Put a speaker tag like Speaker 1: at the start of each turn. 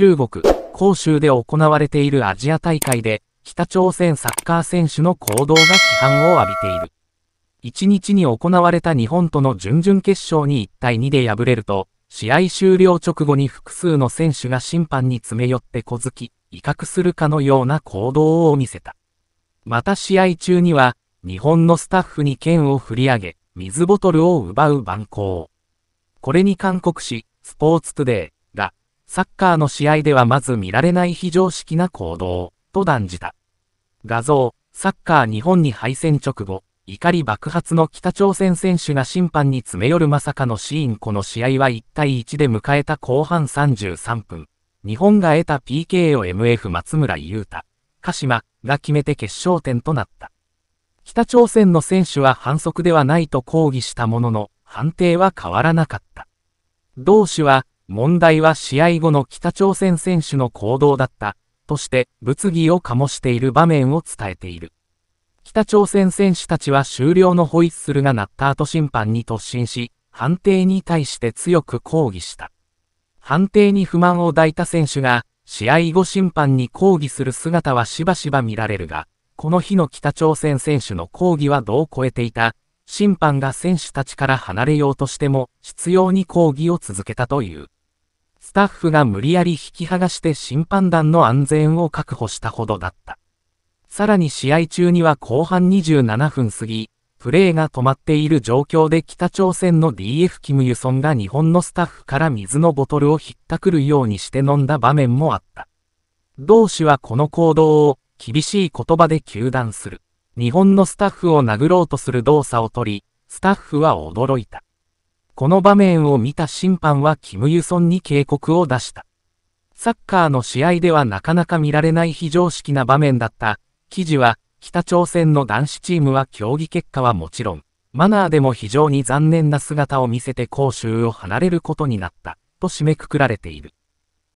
Speaker 1: 中国、広州で行われているアジア大会で、北朝鮮サッカー選手の行動が批判を浴びている。1日に行われた日本との準々決勝に1対2で敗れると、試合終了直後に複数の選手が審判に詰め寄って小突き、威嚇するかのような行動を見せた。また試合中には、日本のスタッフに剣を振り上げ、水ボトルを奪う蛮行。これに韓国紙、スポーツトゥデイが、サッカーの試合ではまず見られない非常識な行動、と断じた。画像、サッカー日本に敗戦直後、怒り爆発の北朝鮮選手が審判に詰め寄るまさかのシーンこの試合は1対1で迎えた後半33分、日本が得た PK を MF 松村優太、鹿島が決めて決勝点となった。北朝鮮の選手は反則ではないと抗議したものの、判定は変わらなかった。同氏は、問題は試合後の北朝鮮選手の行動だった、として物議を醸している場面を伝えている。北朝鮮選手たちは終了のホイッスルが鳴った後審判に突進し、判定に対して強く抗議した。判定に不満を抱いた選手が、試合後審判に抗議する姿はしばしば見られるが、この日の北朝鮮選手の抗議は度を超えていた、審判が選手たちから離れようとしても、執拗に抗議を続けたという。スタッフが無理やり引き剥がして審判団の安全を確保したほどだった。さらに試合中には後半27分過ぎ、プレーが止まっている状況で北朝鮮の DF キム・ユソンが日本のスタッフから水のボトルをひったくるようにして飲んだ場面もあった。同氏はこの行動を厳しい言葉で糾弾する。日本のスタッフを殴ろうとする動作をとり、スタッフは驚いた。この場面を見た審判はキム・ユソンに警告を出した。サッカーの試合ではなかなか見られない非常識な場面だった。記事は、北朝鮮の男子チームは競技結果はもちろん、マナーでも非常に残念な姿を見せて杭州を離れることになった、と締めくくられている。